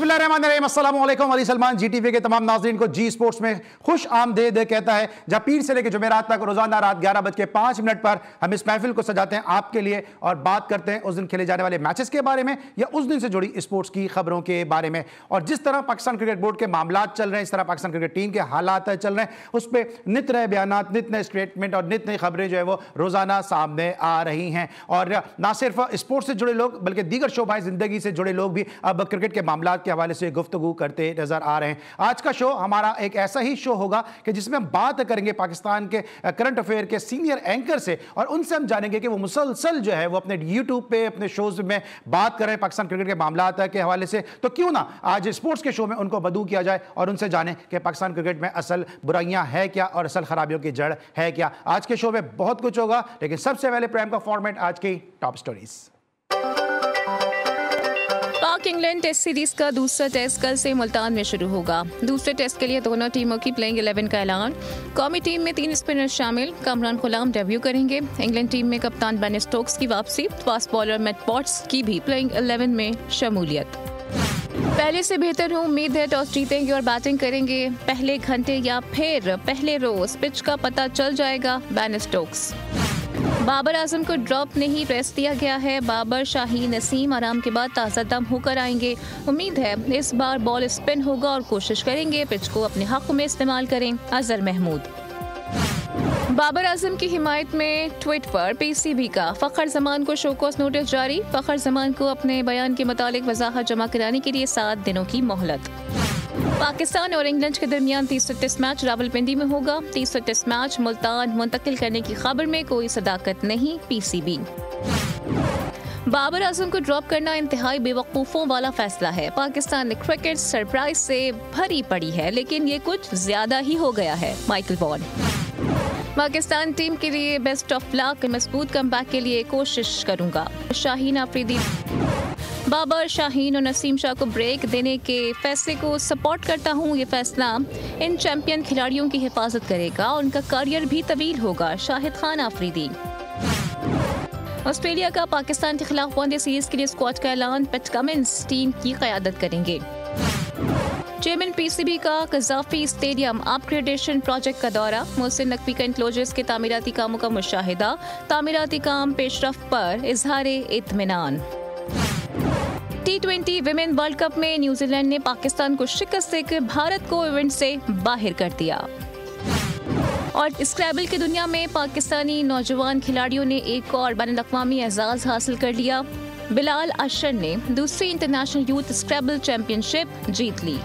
बिस्मिल्लाम Ali Salman G T के तमाम नाजरन को जी स्पोर्ट्स में खुश कहता है जब पीर से लेकर जुमेरात तक रोजाना रात ग्यारह बज के पाँच मिनट पर हम इस महफिल को सजाते हैं आपके लिए और बात करते हैं उस दिन खेले जाने वाले मैचेस के बारे में या उस दिन से जुड़ी स्पोर्ट्स की खबरों के बारे में और जिस तरह पाकिस्तान क्रिकेट बोर्ड के मामला चल रहे हैं इस तरह पाकिस्तान क्रिकेट टीम के हालात चल रहे हैं उस पर नित नए बयान नित नए स्टेटमेंट और नित नई खबरें जो है वो रोजाना सामने आ रही हैं और ना सिर्फ स्पोर्ट्स से जुड़े लोग बल्कि दीगर शोभा जिंदगी से जुड़े लोग भी अब क्रिकेट के मामला के के हवाले से गुफ्तु करते नज़र आ रहे हैं आज का शो हमारा एक ऐसा ही शो होगा कि जिसमें हम बात करेंगे पाकिस्तान के करंट अफेयर के सीनियर एंकर से और उनसे हम जानेंगे कि वो मुसलसल जो है वो अपने यूट्यूब पे अपने शोज में बात करें पाकिस्तान क्रिकेट के मामला के हवाले से तो क्यों ना आज स्पोर्ट्स के शो में उनको बदू किया जाए और उनसे जाने कि पाकिस्तान क्रिकेट में असल बुराइयां है क्या और असल खराबियों की जड़ है क्या आज के शो में बहुत कुछ होगा लेकिन सबसे पहले प्रेम का फॉर्मेट आज की top stories Pak England test series का दूसरा टेस्ट कल से मुल्तान में शुरू होगा दूसरे टेस्ट के लिए दोनों टीमों की प्लेइंग 11 का ऐलान कौमी टीम में तीन स्पिनर शामिल कमरान गुलाम डेब्यू करेंगे इंग्लैंड टीम में कप्तान बेन स्टोक्स की वापसी फास्ट बॉलर मेट पॉट्स की भी प्लेइंग इलेवन में शमूलियत पहले से बेहतर हूँ उम्मीद है टॉस जीतेंगे और बैटिंग करेंगे पहले घंटे या फिर पहले रोज पिच का पता चल जाएगा बैन स्टोक्स बाबर आजम को ड्रॉप नहीं रेस्ट दिया गया है बाबर शाही नसीम आराम के बाद ताज़ा दम होकर आएंगे उम्मीद है इस बार बॉल स्पिन होगा और कोशिश करेंगे पिच को अपने हक में इस्तेमाल करें अजहर महमूद बाबर आजम की हिमायत में ट्वीट पर पीसीबी का फ़खर जमान को शोकॉस नोटिस जारी फ़खर जमान को अपने बयान के मुतालिक वजाहत जमा कराने के लिए सात दिनों की मोहलत पाकिस्तान और इंग्लैंड के दरमियान तीसरे टेस्ट मैच रावलपिंडी में होगा तीसरे टेस्ट मैच मुल्तान मुंतकिल करने की खबर में कोई सदाकत नहीं पीसीबी बाबर आजम को ड्रॉप करना इंतहाई बेवकूफ़ों वाला फैसला है पाकिस्तान ने क्रिकेट सरप्राइज से भरी पड़ी है लेकिन ये कुछ ज्यादा ही हो गया है माइकल बॉर्न पाकिस्तान टीम के लिए बेस्ट ऑफ लक मजबूत कम के लिए कोशिश करूंगा शाहीन आफरीदी बाबर शाहीन और नसीम शाह को ब्रेक देने के फैसले को सपोर्ट करता हूँ ये फैसला इन चैंपियन खिलाड़ियों की हिफाजत करेगा उनका करियर भी तवील होगा शाहिद खान आफरीदी ऑस्ट्रेलिया का पाकिस्तान के खिलाफ वनडे सीरीज के लिए स्क्वाड का ऐलान पेट कमिंस टीम की क्यादत करेंगे चेयरमैन पीसीबी का कजाफी स्टेडियम अपग्रेडेशन प्रोजेक्ट का दौरा मोहसिन नकवी का इंक्लोजर्स के तमीराती कामों का मुशाहिदा तमीराती काम पेशरफ पर इजहार इतमान T twenty women world cup में न्यूजीलैंड ने पाकिस्तान को शिकस्त देकर भारत को इवेंट से बाहर कर दिया और स्क्रैबल की दुनिया में पाकिस्तानी नौजवान खिलाड़ियों ने एक और बैन अवी एजाज़ हासिल कर लिया बिलाल अशर ने दूसरी इंटरनेशनल यूथ स्क्रैबल चैंपियनशिप जीत ली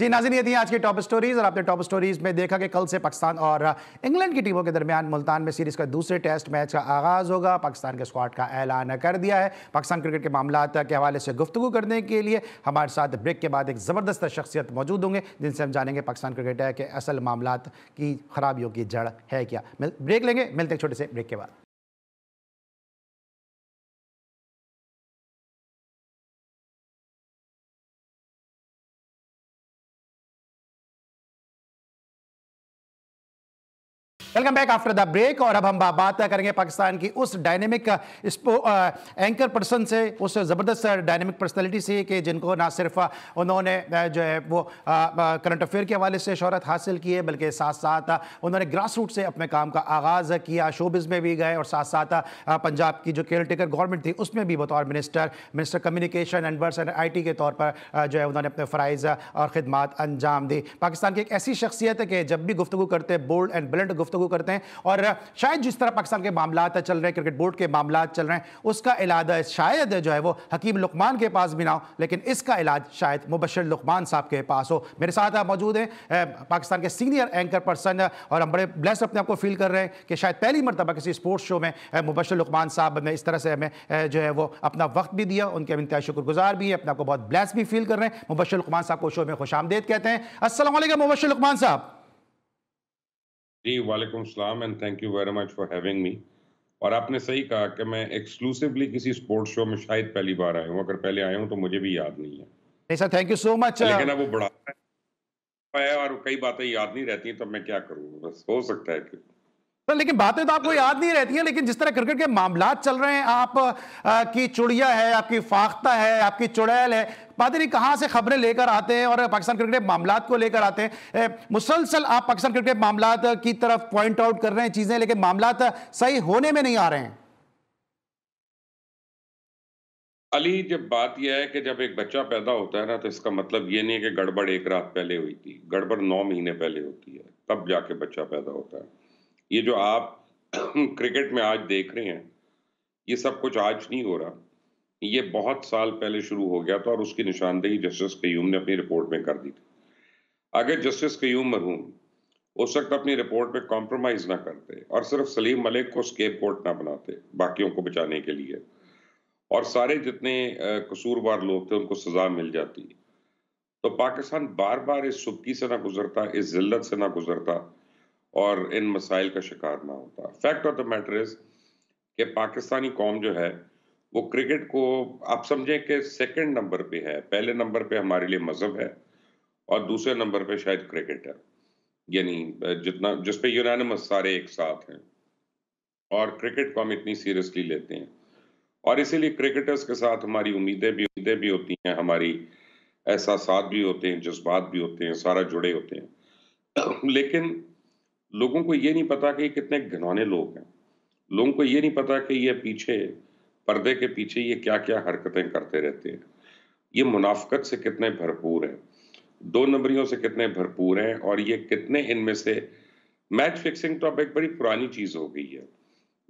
जी नाजिन ये थी आज की टॉप स्टोरीज और आपने टॉप स्टोरीज में देखा कि कल से पाकिस्तान और इंग्लैंड की टीमों के दरमियान मुल्तान में सीरीज का दूसरे टेस्ट मैच का आगाज होगा पाकिस्तान के स्क्वाड का ऐलान कर दिया है पाकिस्तान क्रिकेट के मामला के हवाले से गुफ्तु करने के लिए हमारे साथ ब्रेक के बाद एक ज़बरदस्त शख्सियत मौजूद होंगे जिनसे हम जानेंगे पाकिस्तान क्रिकेट के असल मामला की खराबियों की जड़ है क्या ब्रेक लेंगे मिलते छोटे से ब्रेक के बाद welcome back after the break और अब हम बात करेंगे पाकिस्तान की उस डायनेमिक एंकर पर्सन से उस ज़बरदस्त डायनेमिक पर्सनैलिटी से कि जिनको ना सिर्फ उन्होंने जो है वो करंट अफेयर के हवाले से शहरत हासिल की है बल्कि साथ साथ उन्होंने ग्रास रूट से अपने काम का आगाज़ किया शोबिस में भी गए और साथ साथ पंजाब की जो केयर टेकर गवर्नमेंट थी उसमें भी बतौर minister minister communication and works and I के तौर पर जो है उन्होंने अपने फ़राइज़ और ख़दमात अंजाम दी पाकिस्तान की एक ऐसी शख्सियत है कि जब भी गुफ्तु करते बोल्ड एंड ब्लेंड गुफ्तु शुरू करते हैं और शायद जिस तरह पाकिस्तान के मामला चल रहे हैं क्रिकेट बोर्ड के मामला चल रहे हैं उसका इलाज शायद जो है वो हकीम लुकमान के पास भी ना हो लेकिन इसका इलाज शायद मुबशर लुकमान साहब के पास हो मेरे साथ मौजूद हैं पाकिस्तान के सीनियर एंकर पर्सन और हम बड़े ब्लेस अपने आपको फील कर रहे हैं कि शायद पहली मरतबा किसी स्पोर्ट्स शो में मुबशर लुकमान साहब ने इस तरह से हमें जो है वो अपना वक्त भी दिया उनके हम इंतहा शुक्रगुजार भी हैं अपने आपको बहुत ब्लेस भी फील कर रहे हैं मुबशर लुकमान साहब को शो में खुश आमदेद कहते हैं असल मुबशर लुकमान साहब जी वालेकुम सलाम and thank you very much for having me और आपने सही कहा कि मैं एक्सक्लूसिवली किसी स्पोर्ट्स शो में शायद पहली बार आया हूँ अगर पहले आया हूँ तो मुझे भी याद नहीं है नहीं sir thank you so much लेकिन अब वो बड़ा है और कई बातें याद नहीं रहती तो मैं क्या करूँ बस हो सकता है कि सर लेकिन बातें तो आपको याद नहीं रहती हैं लेकिन जिस तरह क्रिकेट के मामला चल रहे हैं आप आ, uh, की चुड़िया है आपकी फाख्ता है आपकी चुड़ैल है पादरी कहां से खबरें लेकर आते हैं और पाकिस्तान क्रिकेट मामला को लेकर आते हैं मुसलसल आप पाकिस्तान क्रिकेट मामला की तरफ पॉइंट आउट कर रहे हैं चीज़ें लेकिन मामला सही होने में नहीं आ रहे हैं अली जब बात यह है कि जब एक बच्चा पैदा होता है ना तो इसका मतलब ये नहीं है कि गड़बड़ एक रात पहले हुई थी गड़बड़ नौ महीने पहले होती है तब जाके बच्चा पैदा होता है ये जो आप क्रिकेट में आज देख रहे हैं ये सब कुछ आज नहीं हो रहा ये बहुत साल पहले शुरू हो गया था और उसकी निशानदेही जस्टिस कयूम ने अपनी रिपोर्ट में कर दी थी अगर जस्टिस कयूम मरहूम उस वक्त अपनी रिपोर्ट में कॉम्प्रोमाइज ना करते और सिर्फ सलीम मलिक को स्केप कोर्ट ना बनाते बाकियों को बचाने के लिए और सारे जितने कसूरवार लोग थे उनको सजा मिल जाती तो पाकिस्तान बार बार इस सुबकी से ना गुजरता इस जिल्लत से ना गुजरता और इन मसाइल का शिकार ना होता fact of the matter is कि पाकिस्तानी कौम जो है वो क्रिकेट को आप समझें कि सेकंड नंबर पे है पहले नंबर पे हमारे लिए मज़हब है और दूसरे नंबर पे शायद क्रिकेट है यानी जितना जिसपे यूनानिमस सारे एक साथ हैं और क्रिकेट को हम इतनी सीरियसली लेते हैं और इसीलिए क्रिकेटर्स के साथ हमारी उम्मीदें भी उम्मीदें भी होती हैं हमारी एहसास भी होते हैं जज्बात भी होते हैं सारा जुड़े होते हैं लेकिन लोगों को ये नहीं पता कि कितने घनौने लोग हैं लोगों को ये नहीं पता कि ये पीछे पर्दे के पीछे ये क्या क्या हरकतें करते रहते हैं ये मुनाफ्त से कितने भरपूर हैं दो नंबरियों से कितने भरपूर हैं और ये कितने इनमें से मैच फिक्सिंग तो अब एक बड़ी पुरानी चीज़ हो गई है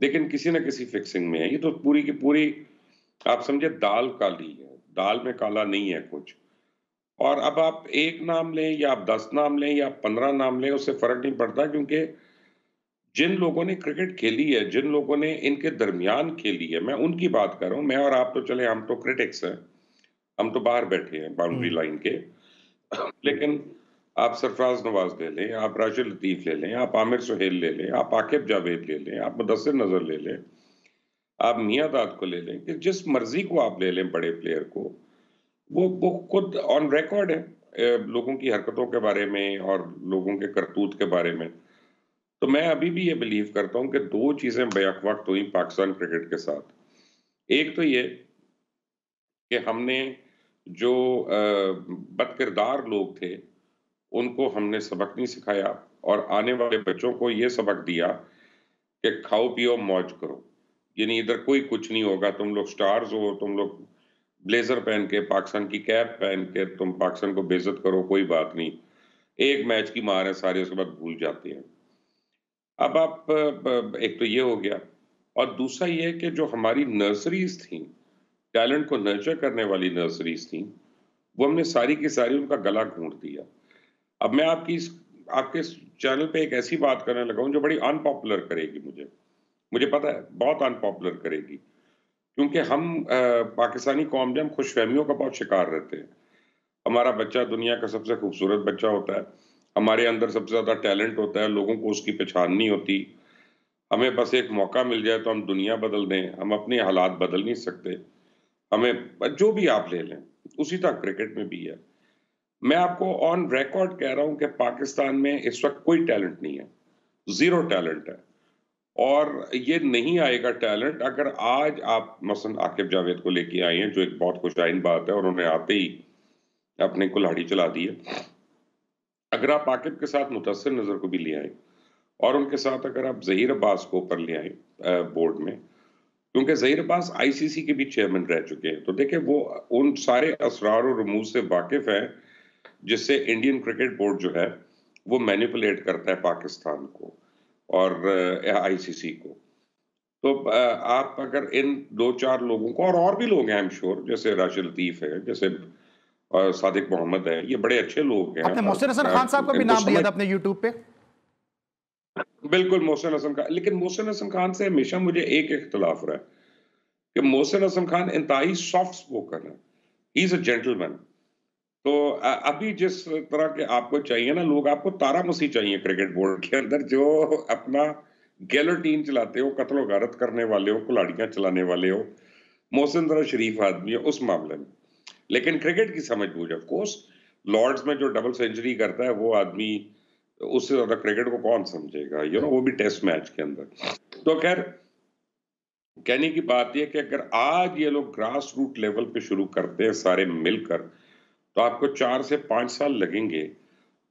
लेकिन किसी ना किसी फिक्सिंग में है ये तो पूरी की पूरी आप समझे दाल काली है दाल में काला नहीं है कुछ और अब आप एक नाम लें या आप दस नाम लें या आप पंद्रह नाम लें उससे फर्क नहीं पड़ता क्योंकि जिन लोगों ने क्रिकेट खेली है जिन लोगों ने इनके दरमियान खेली है मैं उनकी बात कर रहा हूं मैं और आप तो चले हम तो क्रिटिक्स हैं हम तो बाहर बैठे हैं बाउंड्री हम्म। लाइन के लेकिन आप सरफराज नवाज ले लें आप राशि लतीफ़ ले लें आप आमिर सुहेल ले लें आप आकिब जावेद ले लें आप मुदसर नज़र ले लें आप मियाँ दाद को ले लें कि जिस मर्जी को आप ले लें बड़े प्लेयर को वो वो खुद ऑन रिकॉर्ड है लोगों की हरकतों के बारे में और लोगों के करतूत के बारे में तो मैं अभी भी ये बिलीव करता हूँ कि दो चीज़ें बैक वक्त तो हुई पाकिस्तान क्रिकेट के साथ एक तो ये कि हमने जो बदकिरदार लोग थे उनको हमने सबक नहीं सिखाया और आने वाले बच्चों को ये सबक दिया कि खाओ पियो मौज करो यानी इधर कोई कुछ नहीं होगा तुम लोग स्टार्स हो तुम लोग ब्लेजर पहन के पाकिस्तान की कैप पहन के तुम पाकिस्तान को बेजत करो कोई बात नहीं एक मैच की मार है सारे उसके बाद भूल जाते हैं अब आप एक तो ये हो गया और दूसरा ये है कि जो हमारी नर्सरीज थी टैलेंट को नर्चर करने वाली नर्सरीज थी वो हमने सारी की सारी उनका गला घूट दिया अब मैं आपकी इस आपके चैनल पे एक ऐसी बात करने लगा हूँ जो बड़ी अनपॉपुलर करेगी मुझे मुझे पता है बहुत अनपॉपुलर करेगी क्योंकि हम आ, पाकिस्तानी कौम जो हम खुश का बहुत शिकार रहते हैं हमारा बच्चा दुनिया का सबसे खूबसूरत बच्चा होता है हमारे अंदर सबसे ज़्यादा टैलेंट होता है लोगों को उसकी पहचान नहीं होती हमें बस एक मौका मिल जाए तो हम दुनिया बदल दें हम अपने हालात बदल नहीं सकते हमें जो भी आप ले लें उसी तरह क्रिकेट में भी है मैं आपको ऑन रिकॉर्ड कह रहा हूं कि पाकिस्तान में इस वक्त कोई टैलेंट नहीं है जीरो टैलेंट है और ये नहीं आएगा टैलेंट अगर आज आप मसन आकिब जावेद को लेके आए हैं जो एक बहुत खुशाइन बात है और उन्हें आते ही अपने कुल्हाड़ी चला दी है अगर आप आकिब के साथ मुतासर नज़र को भी ले आए और उनके साथ अगर आप जहीर अब्बास को ऊपर ले आए बोर्ड में क्योंकि जहीर अब्बास आईसीसी के भी चेयरमैन रह चुके हैं तो देखिये वो उन सारे असरार और रमूज से वाकिफ हैं जिससे इंडियन क्रिकेट बोर्ड जो है वो मैनिपुलेट करता है पाकिस्तान को और आईसीसी को तो आप अगर इन दो चार लोगों को और और भी लोग हैं आई एम श्योर जैसे राशि लतीफ़ है जैसे सादिक मोहम्मद है ये बड़े अच्छे लोग हैं आपने मोहसिन हसन खान साहब का भी नाम लिया था अपने यूट्यूब पे बिल्कुल मोहसिन हसन खान लेकिन मोहसिन हसन खान से हमेशा मुझे एक इख्तलाफ रहा कि मोहसिन हसन खान इंतहाई सॉफ्ट स्पोकन है ही इज़ तो, अ जेंटलमैन तो अभी जिस तरह के आपको चाहिए ना लोग आपको तारा मसीह चाहिए क्रिकेट बोर्ड के अंदर जो अपना गैलो टीम चलाते हो कत्लो गारत करने वाले हो कुलाड़ियां चलाने वाले हो मोहसिन शरीफ आदमी है उस मामले में लेकिन क्रिकेट की समझ बूझ ऑफकोर्स लॉर्ड्स में जो डबल सेंचुरी करता है वो आदमी उससे ज्यादा क्रिकेट को कौन समझेगा यू नो वो भी टेस्ट मैच के अंदर तो खैर कहने की बात यह कि अगर आज ये लोग ग्रास रूट लेवल पे शुरू करते हैं सारे मिलकर तो आपको चार से पांच साल लगेंगे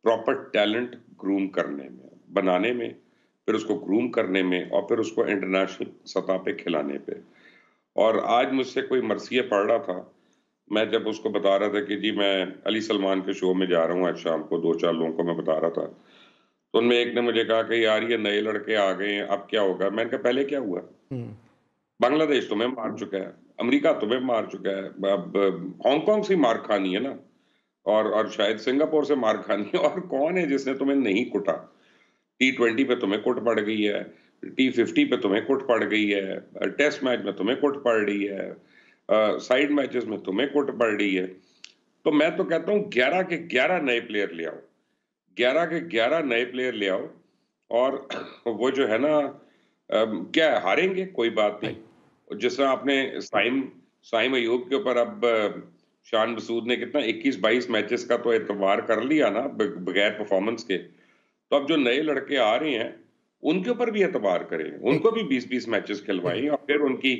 प्रॉपर टैलेंट ग्रूम करने में बनाने में फिर उसको ग्रूम करने में और फिर उसको इंटरनेशनल सतह पे खिलाने पे और आज मुझसे कोई मरसिया पढ़ रहा था मैं जब उसको बता रहा था कि जी मैं अली सलमान के शो में जा रहा हूँ आज शाम को दो चार लोगों को मैं बता रहा था तो उनमें एक ने मुझे कहा कि यार ये नए लड़के आ गए हैं अब क्या होगा मैंने कहा पहले क्या हुआ हम्म। बांग्लादेश तुम्हें तो मार चुका है अमेरिका तुम्हें तो मार चुका है अब हांगकॉन्ग से मार खानी है ना और और शायद सिंगापुर से मार खानी है और कौन है जिसने तुम्हें नहीं कुटा टी ट्वेंटी पे तुम्हें कुट पड़ गई है टी फिफ्टी पे तुम्हें कुट पड़ गई है टेस्ट मैच में तुम्हें कुट पड़ रही है साइड मैचेस में तुम्हें कोट पड़ रही है तो मैं तो कहता हूं ग्यारह के ग्यारह नए प्लेयर ले आओ ग्यारह के ग्यारह नए प्लेयर ले आओ और वो जो है ना क्या है? हारेंगे कोई बात नहीं जिस तरह आपने साइम साइम अयूब के ऊपर अब शान मसूद ने कितना 21-22 मैचेस का तो एतवार कर लिया ना बगैर परफॉर्मेंस के तो अब जो नए लड़के आ रहे हैं उनके ऊपर भी एतबार करें उनको भी 20-20 मैचेस खिलवाएं और फिर उनकी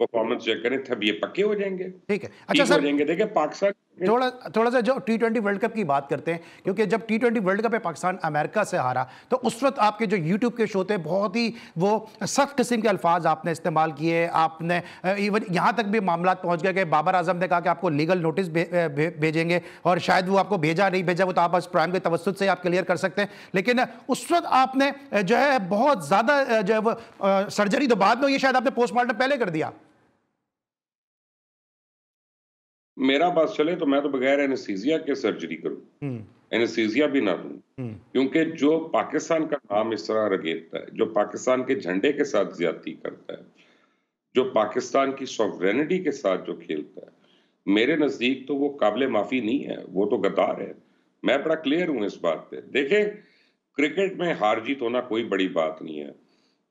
परफॉर्मेंस चेक करें तब ये पक्के हो जाएंगे ठीक है अच्छा सर जाएंगे देखिए पाकिस्तान थोड़ा थोड़ा सा जो टी ट्वेंटी वर्ल्ड कप की बात करते हैं क्योंकि जब टी ट्वेंटी वर्ल्ड कप है पाकिस्तान अमेरिका से हारा तो उस वक्त आपके जो यूट्यूब के शो थे बहुत ही वो सख्त किस्म के अल्फाज आपने इस्तेमाल किए आपने इवन यहाँ तक भी मामला पहुँच गए कि बाबर आजम ने कहा कि आपको लीगल नोटिस भे, भे, भेजेंगे और शायद वो आपको भेजा नहीं भेजा वो तो आप बस प्राइम के तवस्त से आप क्लियर कर सकते हैं लेकिन उस वक्त आपने जो है बहुत ज़्यादा जो है वो सर्जरी तो बाद में ये शायद आपने पोस्टमार्टम पहले कर दिया मेरा बस चले तो मैं तो बगैर एनेस्थीजिया के सर्जरी करूं हम्म। एनेस्थीजिया भी ना दूं हम्म। क्योंकि जो पाकिस्तान का नाम इस तरह रगेड़ता है जो पाकिस्तान के झंडे के साथ ज्यादती करता है जो पाकिस्तान की सॉवरेनिटी के साथ जो खेलता है मेरे नज़दीक तो वो काबिल माफ़ी नहीं है वो तो गद्दार है मैं बड़ा क्लियर हूं इस बात पे देखें क्रिकेट में हार जीत होना कोई बड़ी बात नहीं है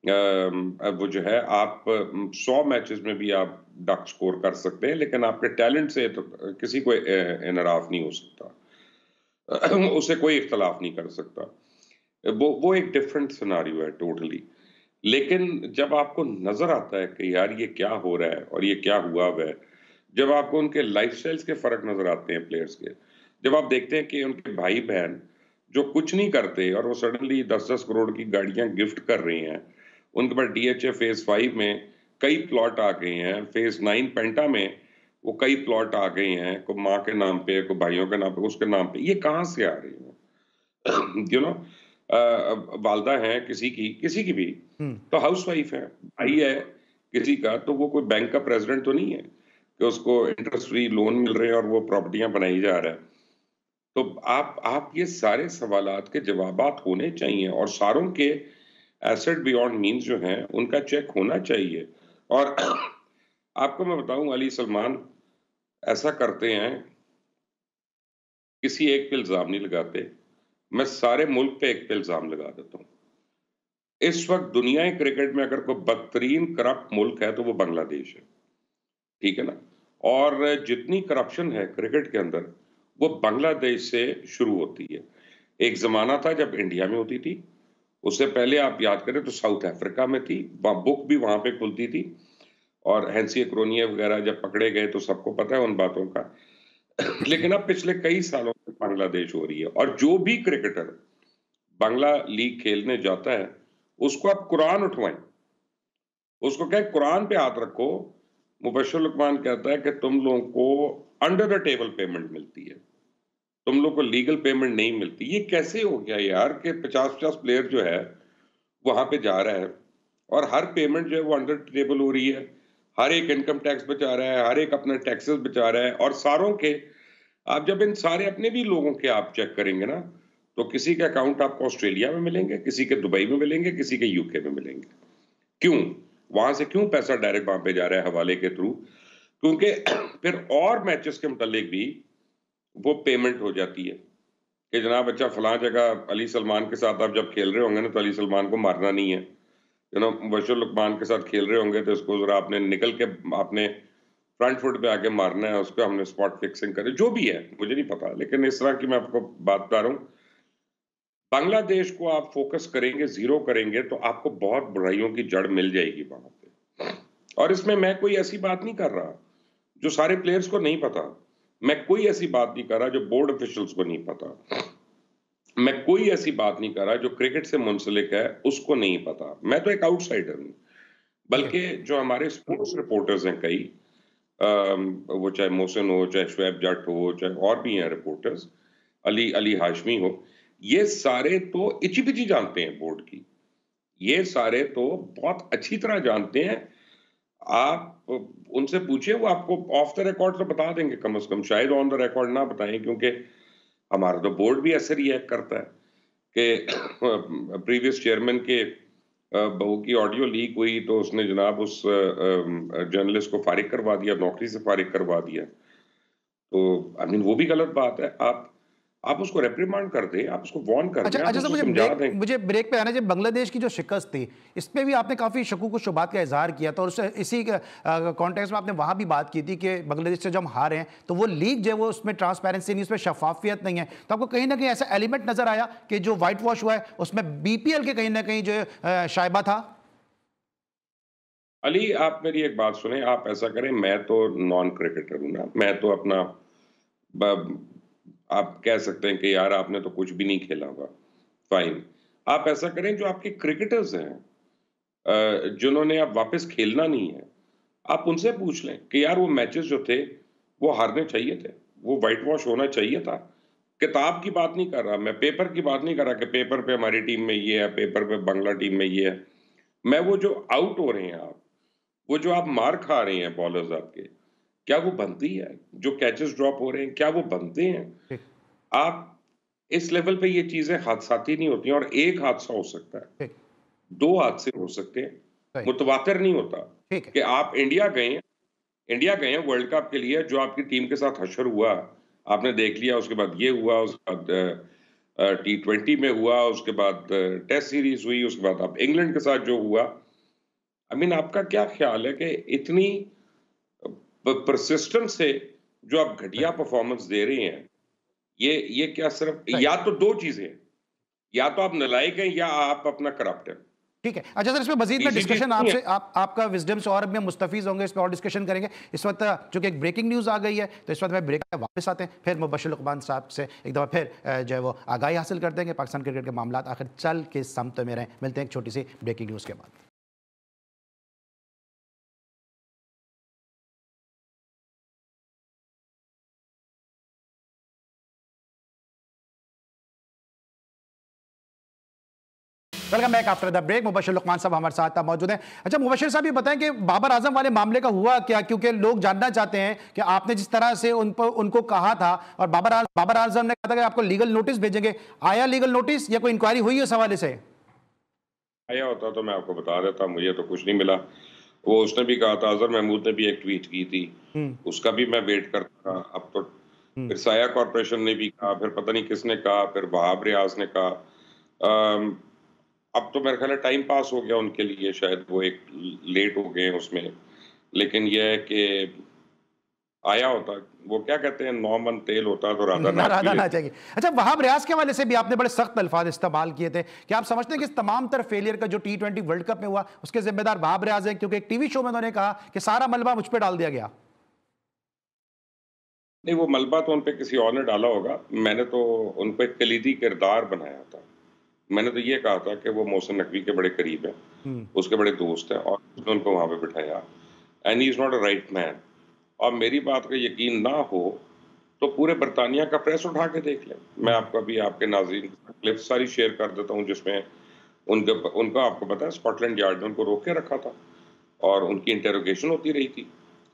वो जो है आप सौ मैचेस में भी आप डक स्कोर कर सकते हैं लेकिन आपके टैलेंट से तो किसी को इनराफ नहीं हो सकता उसे कोई इख्तलाफ नहीं कर सकता वो वो एक डिफरेंट सिनारियो है टोटली लेकिन जब आपको नज़र आता है कि यार ये क्या हो रहा है और ये क्या हुआ हुआ है जब आपको उनके लाइफ के फ़र्क नज़र आते हैं प्लेयर्स के जब आप देखते हैं कि उनके भाई बहन जो कुछ नहीं करते और वो सडनली दस दस करोड़ की गाड़ियां गिफ्ट कर रही हैं उनके पास डीएचए फेज फाइव में कई प्लॉट आ गए हैं फेज नाइन पेंटा में वो कई प्लॉट आ गए हैं को माँ के नाम पे को भाइयों के नाम पे उसके नाम पे ये कहाँ से आ रही है यू नो वालदा है किसी की किसी की भी हम्म। तो हाउस वाइफ है भाई है किसी का तो वो कोई बैंक का प्रेसिडेंट तो नहीं है कि उसको इंटरेस्ट फ्री लोन मिल रहे हैं और वो प्रॉपर्टियां बनाई जा रहा है तो आप आप ये सारे सवाल के जवाब होने चाहिए और सारों के एसेट बियॉन्ड मीन्स जो हैं उनका चेक होना चाहिए और आपको मैं बताऊं अली सलमान ऐसा करते हैं किसी एक पे इल्ज़ाम नहीं लगाते मैं सारे मुल्क पे एक पे इल्ज़ाम लगा देता हूँ इस वक्त दुनिया क्रिकेट में अगर कोई बदतरीन करप्ट मुल्क है तो वो बांग्लादेश है ठीक है ना और जितनी करप्शन है क्रिकेट के अंदर वो बांग्लादेश से शुरू होती है एक ज़माना था जब इंडिया में होती थी उससे पहले आप याद करें तो साउथ अफ्रीका में थी बुक भी वहां पे खुलती थी और हैंसी क्रोनिया वगैरह जब पकड़े गए तो सबको पता है उन बातों का लेकिन अब पिछले कई सालों से बांग्लादेश हो रही है और जो भी क्रिकेटर बांग्ला लीग खेलने जाता है उसको आप कुरान उठवाएं उसको कहे कुरान पे हाथ रखो मुबशर लकमान कहता है कि तुम लोगों को अंडर द टेबल पेमेंट मिलती है तुम लोग को लीगल पेमेंट नहीं मिलती ये कैसे हो गया यार कि पचास पचास प्लेयर जो है वहां पे जा रहा है और हर पेमेंट जो है वो अंडर टेबल हो रही है हर एक इनकम टैक्स बचा रहा है हर एक अपना टैक्सेस बचा रहा है और सारों के आप जब इन सारे अपने भी लोगों के आप चेक करेंगे ना तो किसी के अकाउंट आपको ऑस्ट्रेलिया में मिलेंगे किसी के दुबई में मिलेंगे किसी के यूके में मिलेंगे क्यों वहां से क्यों पैसा डायरेक्ट वहां पे जा रहा है हवाले के थ्रू क्योंकि फिर और मैचेस के मुतालिक भी वो पेमेंट हो जाती है कि जनाब अच्छा फलां जगह अली सलमान के साथ आप जब खेल रहे होंगे ना तो अली सलमान को मारना नहीं है जनाब बशर के साथ खेल रहे होंगे तो उसको ज़रा आपने निकल के आपने फ्रंट फुट पे आके मारना है उसको हमने स्पॉट फिक्सिंग करे जो भी है मुझे नहीं पता लेकिन इस तरह की मैं आपको बात बता रहा हूँ बांग्लादेश को आप फोकस करेंगे जीरो करेंगे तो आपको बहुत बुराइयों की जड़ मिल जाएगी वहां पे और इसमें मैं कोई ऐसी बात नहीं कर रहा जो सारे प्लेयर्स को नहीं पता मैं कोई ऐसी बात नहीं कर रहा जो बोर्ड ऑफिशियल्स को नहीं पता मैं कोई ऐसी बात नहीं कर रहा जो क्रिकेट से मुंसलिक है उसको नहीं पता मैं तो एक आउटसाइडर हूं बल्कि जो हमारे स्पोर्ट्स रिपोर्टर्स हैं कई वो चाहे मोहसिन हो चाहे शुएब जट हो चाहे और भी हैं रिपोर्टर्स अली अली हाशमी हो ये सारे तो इची पिची जानते हैं बोर्ड की ये सारे तो बहुत अच्छी तरह जानते हैं आप उनसे पूछिए वो आपको ऑफ द रिकॉर्ड तो बता देंगे कम अज कम शायद ऑन द रिकॉर्ड ना बताएं क्योंकि हमारा तो बोर्ड भी ऐसे रिएक्ट करता है कि प्रीवियस चेयरमैन के बहू की ऑडियो लीक हुई तो उसने जनाब उस जर्नलिस्ट को फारिग करवा दिया नौकरी से फारिग करवा दिया तो आई I मीन mean, वो भी गलत बात है आप आप उसको रेप्रीमांड कर दें आप उसको वॉर्न कर अच्छा, दें अच्छा, मुझे ब्रेक, मुझे ब्रेक पे आना चाहिए बांग्लादेश की जो शिकस्त थी इस पर भी आपने काफ़ी को शुबात का इजहार किया था और उस इसी कॉन्टेक्स में आपने वहाँ भी बात की थी कि बांग्लादेश से जब हम हारे हैं तो वो लीग जो है वो उसमें ट्रांसपेरेंसी नहीं उसमें शफाफियत नहीं है तो आपको कहीं ना कहीं ऐसा एलिमेंट नज़र आया कि जो वाइट वॉश हुआ है उसमें बी के कहीं ना कहीं जो शायबा था अली आप मेरी एक बात सुने आप ऐसा करें मैं तो नॉन क्रिकेटर हूं ना मैं तो अपना आप कह सकते हैं कि यार आपने तो कुछ भी नहीं खेला हुआ फाइन आप ऐसा करें जो आपके क्रिकेटर्स हैं जिन्होंने आप वापस खेलना नहीं है आप उनसे पूछ लें कि यार वो मैचेस जो थे वो हारने चाहिए थे वो वाइट वॉश होना चाहिए था किताब की बात नहीं कर रहा मैं पेपर की बात नहीं कर रहा कि पेपर पे हमारी टीम में ये है पेपर पे बंगला टीम में ये है मैं वो जो आउट हो रहे हैं आप वो जो आप मार खा रहे हैं बॉलर्स आपके क्या वो बनती है जो कैचेस ड्रॉप हो रहे हैं क्या वो बनते हैं आप इस लेवल पे ये चीजें हादसाती नहीं होती और एक हादसा हो सकता है दो हादसे हो सकते हैं मुतवातर नहीं होता कि आप इंडिया गए इंडिया गए वर्ल्ड कप के लिए जो आपकी टीम के साथ हशर हुआ आपने देख लिया उसके बाद ये हुआ उसके बाद टी ट्वेंटी में हुआ उसके बाद टेस्ट सीरीज हुई उसके बाद आप इंग्लैंड के साथ जो हुआ आई I मीन mean, आपका क्या ख्याल है कि इतनी पर सिस्टम से जो आप घटिया परफॉर्मेंस दे रहे हैं ये ये क्या सिर्फ या तो दो चीजें या तो आप नलायक हैं या आप अपना करप्ट हैं ठीक है अच्छा सर इसमें मजीद में डिस्कशन आपसे आप आपका विजडम्स और में मुस्तफ़ी होंगे इस पर और डिस्कशन करेंगे इस वक्त चूंकि एक ब्रेकिंग न्यूज़ आ गई है तो इस वक्त मैं ब्रेक वापस आते हैं फिर मुबशर मुबशरकमान साहब से एक दफ़ा फिर जो है वो आगाही हासिल कर देंगे पाकिस्तान क्रिकेट के मामला आखिर चल के समत तो में रहें मिलते हैं एक छोटी सी ब्रेकिंग न्यूज़ के बाद welcome back after the break Mubashir Luqman साहब हमारे साथ मौजूद हैं अच्छा मुबशर साहब ये बताएं कि बाबर आजम वाले मामले का हुआ क्या क्योंकि लोग जानना चाहते हैं कि आपने जिस तरह से उन पर उनको कहा था और बाबर आजम बाबर आजम ने कहा था कि आपको लीगल नोटिस भेजेंगे आया लीगल नोटिस या कोई इंक्वायरी हुई है इस हवाले से आया होता तो मैं आपको बता देता मुझे तो कुछ नहीं मिला वो उसने भी कहा था अजहर महमूद ने भी एक ट्वीट की थी हम्म। उसका भी मैं वेट करता था अब तो हम्म। फिर साया कॉरपोरेशन ने भी कहा फिर पता नहीं किसने कहा फिर वहाब रियाज ने कहा अब तो मेरे ख्याल टाइम पास हो गया उनके लिए शायद वो एक लेट हो गए उसमें लेकिन यह है कि आया होता वो क्या कहते हैं नॉमन तेल होता तो राधा ना राधा ना चाहिए अच्छा वहां रियाज के हवाले से भी आपने बड़े सख्त अल्फाज इस्तेमाल किए थे कि आप समझते हैं कि इस तमाम तर फेलियर का जो टी ट्वेंटी वर्ल्ड कप में हुआ उसके जिम्मेदार वहाब रियाज है क्योंकि एक टीवी शो में उन्होंने कहा कि सारा मलबा मुझ पर डाल दिया गया नहीं वो मलबा तो उन पर किसी और ने डाला होगा मैंने तो उन पर कलीदी किरदार बनाया था मैंने तो ये कहा था कि वो मोहसिन नकवी के बड़े करीब है हम्म। उसके बड़े दोस्त हैं और उसने उनको वहाँ पे बिठाया and he is not a right man और मेरी बात का यकीन ना हो तो पूरे बरतानिया का प्रेस उठा के देख लें मैं आपको अभी आपके नाजरन क्लिप सारी शेयर कर देता हूँ जिसमें उनके उनका आपको पता है स्कॉटलैंड यार्ड ने उनको रोक के रखा था और उनकी इंटेरोगेशन होती रही थी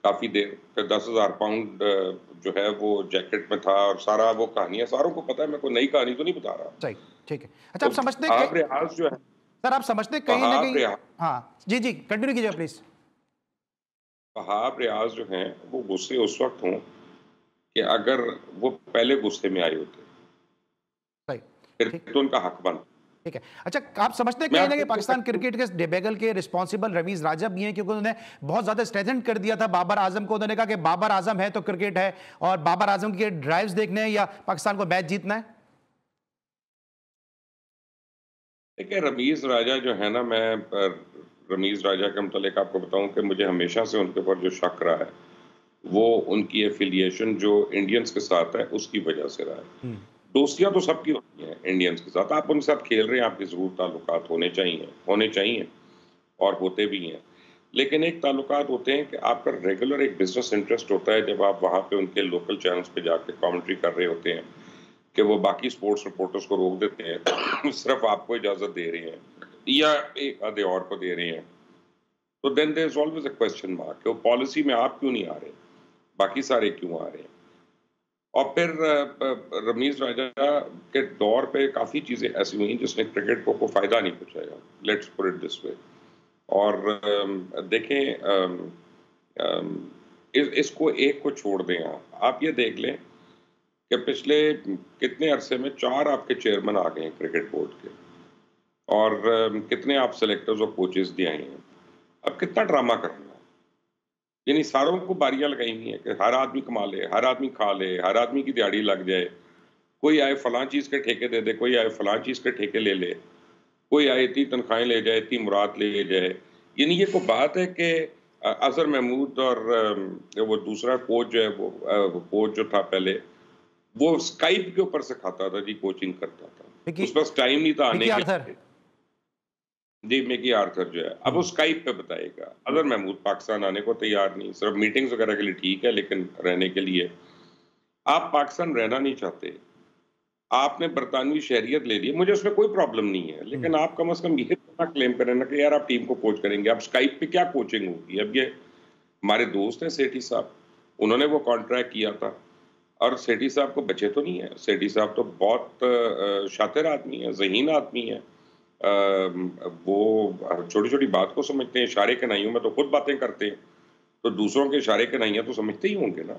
काफ़ी देर फिर दस हज़ार पाउंड जो है वो जैकेट में था और सारा वो कहानियाँ सारों को पता है मैं कोई नई कहानी तो नहीं बता रहा ठीक है अच्छा तो आप समझते आप रियाज जो है सर आप समझते कहीं हाँ, ना कहीं हाँ जी जी कंटिन्यू कीजिए प्लीज वहाब रियाज जो हैं वो गुस्से उस वक्त हों कि अगर वो पहले गुस्से में आए होते फिर तो उनका हक बन ठीक है अच्छा आप समझते हैं कहीं ना कहीं पाकिस्तान क्रिकेट के डेबेगल के रिस्पॉन्सिबल रवीज राजा भी हैं क्योंकि उन्होंने बहुत ज़्यादा स्ट्रेथन कर दिया था बाबर आजम को उन्होंने कहा कि बाबर आजम है तो क्रिकेट है और बाबर आजम के ड्राइव्स देखने हैं या पाकिस्तान को मैच जीतना है देखिए रमीज़ राजा जो है ना मैं रमीज़ राजा के मतलब आपको बताऊं कि मुझे हमेशा से उनके ऊपर जो शक रहा है वो उनकी एफिलिएशन जो इंडियंस के साथ है उसकी वजह से रहा है हम्म। दोस्तियां तो सबकी होती हैं इंडियंस के साथ आप उनके साथ खेल रहे हैं आपके ज़रूर ताल्लुक होने चाहिए होने चाहिए और होते भी हैं लेकिन एक ताल्लुक होते हैं कि आपका रेगुलर एक बिजनेस इंटरेस्ट होता है जब आप वहाँ पे उनके लोकल चैनल्स पे जाके कमेंट्री कर रहे होते हैं कि वो बाकी स्पोर्ट्स रिपोर्टर्स को रोक देते हैं सिर्फ आपको इजाजत दे रहे हैं या एक आधे और को दे रहे हैं तो then there is always a question mark कि वो पॉलिसी में आप क्यों नहीं आ रहे बाकी सारे क्यों आ रहे हैं और फिर रमीज राजा के दौर पे काफ़ी चीज़ें ऐसी हुई जिसने क्रिकेट को कोई फ़ायदा नहीं पहुँचाया let's put it this way और देखें इसको एक को छोड़ दें आप ये देख लें कि पिछले कितने अरसे में चार आपके चेयरमैन आ गए हैं क्रिकेट बोर्ड के और कितने आप सेलेक्टर्स और कोचेस दिए हैं अब कितना ड्रामा करना है यानी सारों को बारियां लगाई हुई हैं कि हर आदमी कमा ले हर आदमी खा ले हर आदमी की दिहाड़ी लग जाए कोई आए फलां चीज़ के ठेके दे दे कोई आए फलां चीज़ के ठेके ले ले कोई आए इतनी तनख्वाहें ले जाए इतनी मुराद ले जाए यानी ये कोई बात है कि अजहर महमूद और वो दूसरा कोच जो है वो कोच जो था पहले वो स्काइप के ऊपर सिखाता था जी कोचिंग करता था उस पास टाइम नहीं था आने का जी मेकी आर्थर जो है अब वो स्काइप पे बताएगा अदर महमूद पाकिस्तान आने को तैयार नहीं सिर्फ मीटिंग्स वगैरह के लिए ठीक है लेकिन रहने के लिए आप पाकिस्तान रहना नहीं चाहते आपने बरतानवी शहरियत ले ली मुझे उसमें कोई प्रॉब्लम नहीं है लेकिन हम्म। आप कम अज कम ये इतना तो क्लेम करें ना कि यार आप टीम को कोच करेंगे आप स्काइप पे क्या कोचिंग होगी अब ये हमारे दोस्त हैं सेठी साहब उन्होंने वो कॉन्ट्रैक्ट किया था और सेठी साहब को बचे तो नहीं है सेठी साहब तो बहुत शातिर आदमी है जहीन आदमी है वो छोटी छोटी बात को समझते हैं इशारे के नहीं में तो खुद बातें करते हैं तो दूसरों के इशारे के नहीं है तो समझते ही होंगे ना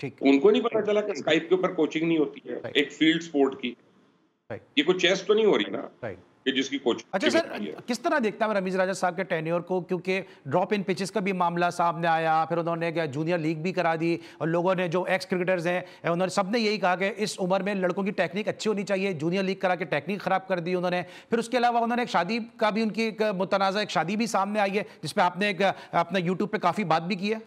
ठीक उनको नहीं पता चला कि स्काइप के ऊपर कोचिंग नहीं होती है एक फील्ड स्पोर्ट की ये कोई चेस तो नहीं हो रही ना कि जिसकी कोच अच्छा सर किस तरह देखता है रमीज राजा साहब के टेन्योर को क्योंकि ड्रॉप इन पिचेस का भी मामला सामने आया फिर उन्होंने क्या जूनियर लीग भी करा दी और लोगों ने जो एक्स क्रिकेटर्स हैं उन्होंने सबने यही कहा कि इस उम्र में लड़कों की टेक्निक अच्छी होनी चाहिए जूनियर लीग करा के टेक्निक खराब कर दी उन्होंने फिर उसके अलावा उन्होंने एक शादी का भी उनकी एक मुतनाज़ा एक शादी भी सामने आई है जिसपे आपने एक अपने यूट्यूब पर काफ़ी बात भी की है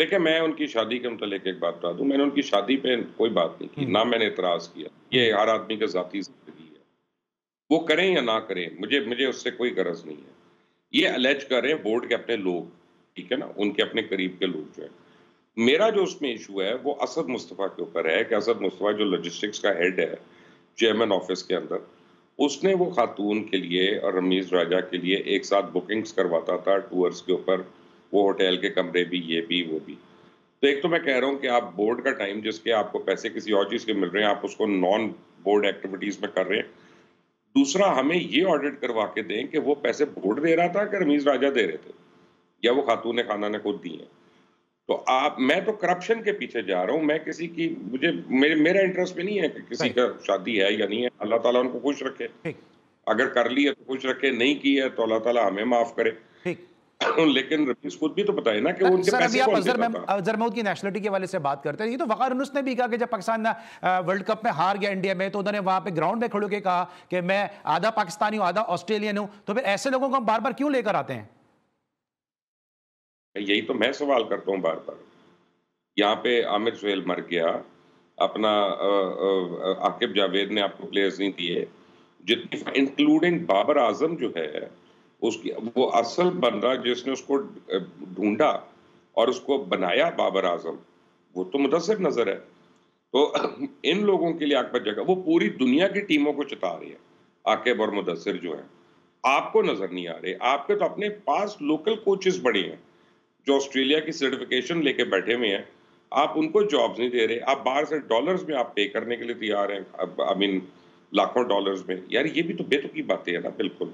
देखिए मैं उनकी शादी के मुतलिक एक बात बता दूं मैंने उनकी शादी पे कोई बात नहीं की ना मैंने इतराज़ किया ये हर आदमी के जाती वो करें या ना करें मुझे मुझे उससे कोई गरज नहीं है ये अलेज कर रहे हैं बोर्ड के अपने लोग ठीक है ना उनके अपने करीब के लोग जो है मेरा जो उसमें इशू है वो असद मुस्तफ़ा के ऊपर है कि असद मुस्तफ़ा जो लॉजिस्टिक्स का हेड है चेयरमैन ऑफिस के अंदर उसने वो खातून के लिए और रमीज़ राजा के लिए एक साथ बुकिंग्स करवाता था टूर्स के ऊपर वो होटल के कमरे भी ये भी वो भी तो एक तो मैं कह रहा हूँ कि आप बोर्ड का टाइम जिसके आपको पैसे किसी और चीज़ के मिल रहे हैं आप उसको नॉन बोर्ड एक्टिविटीज़ में कर रहे हैं दूसरा हमें ये ऑडिट करवा के दें कि वो पैसे बोर्ड दे रहा था कि रमीज राजा दे रहे थे या वो खातून खाना ने खुद दी है तो आप मैं तो करप्शन के पीछे जा रहा हूँ मैं किसी की मुझे मेरे मेरा इंटरेस्ट में नहीं है कि किसी का शादी है या नहीं है अल्लाह ताला उनको खुश रखे अगर कर ली है तो खुश रखे नहीं की है तो अल्लाह ताला हमें माफ़ करे लेकिन रफीस खुद भी तो बताए ना कि वो उनके सर, पैसे अजर महमूद की नेशनलिटी के वाले से बात करते हैं ये तो वकार उनुस ने भी कहा कि जब पाकिस्तान वर्ल्ड कप में हार गया इंडिया में तो उन्होंने वहां पे ग्राउंड में खड़े होकर कहा कि मैं आधा पाकिस्तानी हूँ आधा ऑस्ट्रेलियन हूँ तो फिर ऐसे लोगों को हम बार बार क्यों लेकर आते हैं यही तो मैं सवाल करता हूँ बार बार यहाँ पे आमिर सुहेल मर गया अपना आकिब जावेद ने आपको प्लेयर्स नहीं दिए जितनी इंक्लूडिंग बाबर आजम जो है उसकी वो असल बंदा जिसने उसको ढूंढा और उसको बनाया बाबर आजम वो तो मुदसर नज़र है तो इन लोगों के लिए अकबर जगह वो पूरी दुनिया की टीमों को चिता रही है आकेब और मुदसर जो है आपको नज़र नहीं आ रहे आपके तो अपने पास लोकल कोचेस बड़े हैं जो ऑस्ट्रेलिया की सर्टिफिकेशन लेके बैठे हुए हैं आप उनको जॉब्स नहीं दे रहे आप बाहर से डॉलर्स में आप पे करने के लिए तैयार हैं आई मीन लाखों डॉलर्स में यार ये भी तो बेतुकी बातें हैं ना बिल्कुल